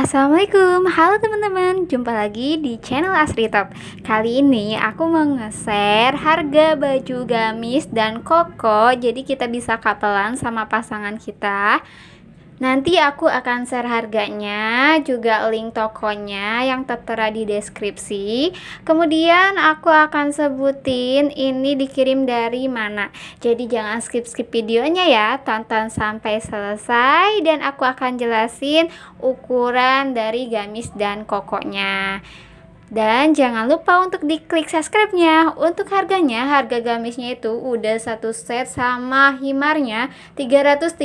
Assalamualaikum, halo teman-teman Jumpa lagi di channel Asri Top Kali ini aku mau nge-share harga baju gamis dan koko Jadi kita bisa kapelan sama pasangan kita Nanti aku akan share harganya, juga link tokonya yang tertera di deskripsi. Kemudian aku akan sebutin ini dikirim dari mana. Jadi jangan skip-skip videonya ya, tonton sampai selesai dan aku akan jelasin ukuran dari gamis dan kokonya. Dan jangan lupa untuk diklik subscribe-nya. Untuk harganya, harga gamisnya itu udah satu set sama himarnya 339.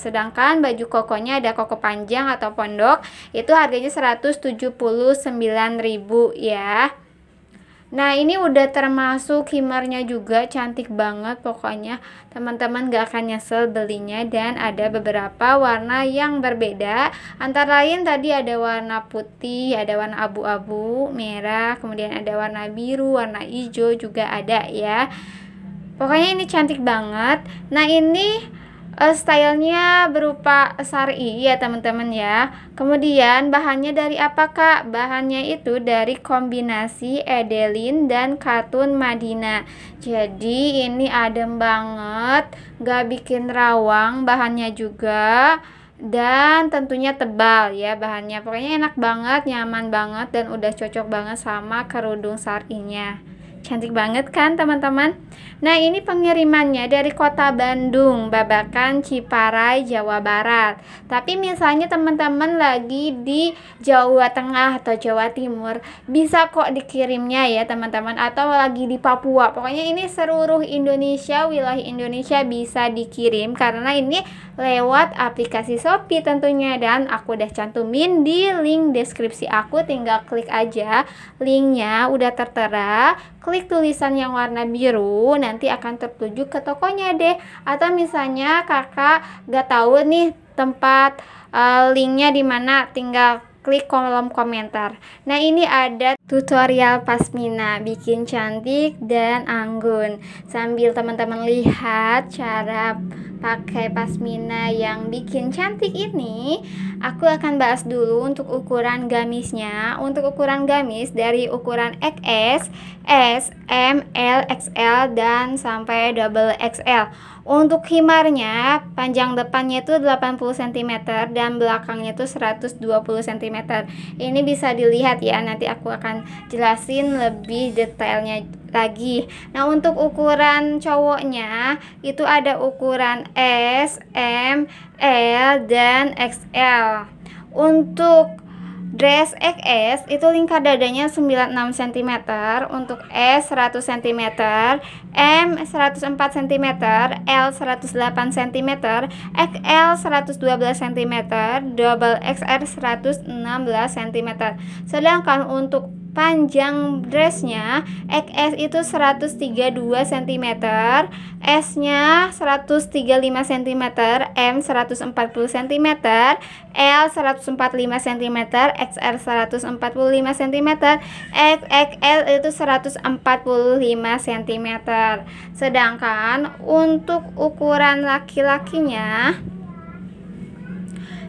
Sedangkan baju kokonya ada koko panjang atau pondok, itu harganya 179.000 ya. Nah ini udah termasuk kimarnya juga cantik banget pokoknya teman-teman gak akan nyesel belinya dan ada beberapa warna yang berbeda antara lain tadi ada warna putih, ada warna abu-abu, merah, kemudian ada warna biru, warna hijau juga ada ya pokoknya ini cantik banget nah ini Uh, stylenya berupa sari ya teman-teman ya kemudian bahannya dari apa kak? bahannya itu dari kombinasi edelin dan katun madina jadi ini adem banget gak bikin rawang bahannya juga dan tentunya tebal ya bahannya pokoknya enak banget nyaman banget dan udah cocok banget sama kerudung sarinya Cantik banget kan teman-teman? Nah ini pengirimannya dari kota Bandung, Babakan, Ciparai, Jawa Barat Tapi misalnya teman-teman lagi di Jawa Tengah atau Jawa Timur Bisa kok dikirimnya ya teman-teman Atau lagi di Papua Pokoknya ini seluruh Indonesia, wilayah Indonesia bisa dikirim Karena ini lewat aplikasi Shopee tentunya Dan aku udah cantumin di link deskripsi aku Tinggal klik aja linknya udah tertera klik tulisan yang warna biru nanti akan tertuju ke tokonya deh atau misalnya kakak gak tahu nih tempat uh, linknya dimana tinggal klik kolom komentar nah ini ada tutorial pasmina bikin cantik dan anggun sambil teman-teman lihat cara pakai pasmina yang bikin cantik ini aku akan bahas dulu untuk ukuran gamisnya untuk ukuran gamis dari ukuran XS, S, M, L, XL dan sampai double XL untuk himarnya panjang depannya itu 80 cm dan belakangnya itu 120 cm ini bisa dilihat ya nanti aku akan jelasin lebih detailnya lagi. Nah, untuk ukuran cowoknya itu ada ukuran S, M, L dan XL. Untuk dress XS itu lingkar dadanya 96 cm, untuk S 100 cm, M 104 cm, L 108 cm, XL 112 cm, double XR 116 cm. Sedangkan untuk panjang dressnya XS itu 132 cm S nya 135 cm M 140 cm L 145 cm XR 145 cm XXL itu 145 cm sedangkan untuk ukuran laki-lakinya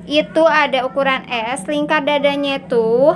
itu ada ukuran S lingkar dadanya itu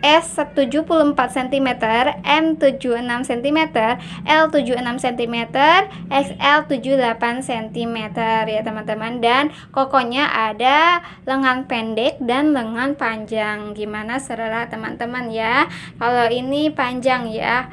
S 74 cm, M 76 cm, L 76 cm, XL 78 cm ya teman-teman dan kokonya ada lengan pendek dan lengan panjang. Gimana serah teman-teman ya? Kalau ini panjang ya.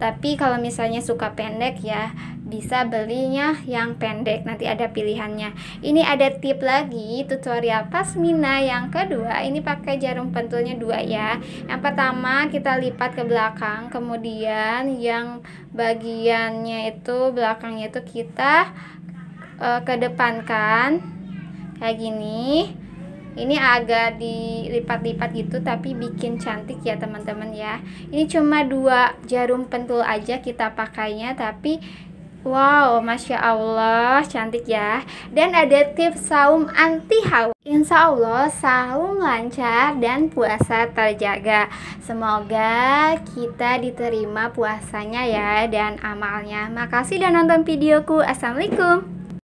Tapi kalau misalnya suka pendek ya bisa belinya yang pendek nanti ada pilihannya ini ada tip lagi tutorial pasmina yang kedua ini pakai jarum pentulnya dua ya yang pertama kita lipat ke belakang kemudian yang bagiannya itu belakangnya itu kita uh, kedepankan kayak gini ini agak dilipat-lipat gitu tapi bikin cantik ya teman-teman ya ini cuma dua jarum pentul aja kita pakainya tapi Wow, Masya Allah, cantik ya Dan ada tips saum anti haus Insya Allah saum lancar dan puasa terjaga Semoga kita diterima puasanya ya dan amalnya Makasih dan nonton videoku Assalamualaikum